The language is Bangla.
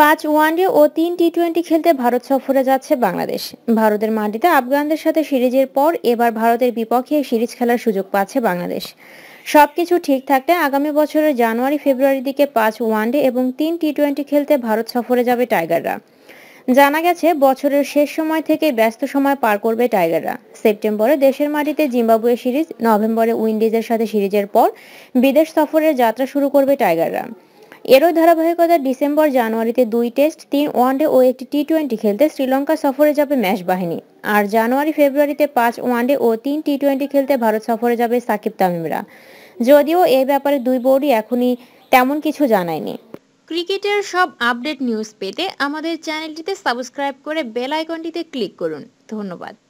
পাঁচ ওয়ানডে ও তিন টি টোয়েন্টি খেলতে ভারত সফরে যাচ্ছে বাংলাদেশ ভারতের মাটিতে আফগানদের সাথে সিরিজের পর এবার ভারতের বিপক্ষে সিরিজ খেলার সুযোগ পাচ্ছে বাংলাদেশ সবকিছু ঠিক থাকলে আগামী বছরের জানুয়ারি ফেব্রুয়ারির দিকে পাঁচ ওয়ানডে এবং তিন টি টোয়েন্টি খেলতে ভারত সফরে যাবে টাইগাররা জানা গেছে বছরের শেষ সময় থেকে ব্যস্ত সময় পার করবে টাইগাররা সেপ্টেম্বরে দেশের মাটিতে জিম্বাবুয়ে সিরিজ নভেম্বরে উইন্ডিজের সাথে সিরিজের পর বিদেশ সফরের যাত্রা শুরু করবে টাইগাররা এরও ধারাবাহিকতা ডিসেম্বর জানুয়ারিতে দুই টেস্ট তিন ওয়ানডে ও একটি টি টোয়েন্টি খেলতে শ্রীলঙ্কা সফরে যাবে ম্যাচ বাহিনী আর জানুয়ারি ফেব্রুয়ারিতে পাঁচ ওয়ানডে ও তিন টি টোয়েন্টি খেলতে ভারত সফরে যাবে সাকিব তামিমরা যদিও এ ব্যাপারে দুই বোর্ডই এখনই তেমন কিছু জানায়নি ক্রিকেটের সব আপডেট নিউজ পেতে আমাদের চ্যানেলটিতে সাবস্ক্রাইব করে বেল আইকনটিতে ক্লিক করুন ধন্যবাদ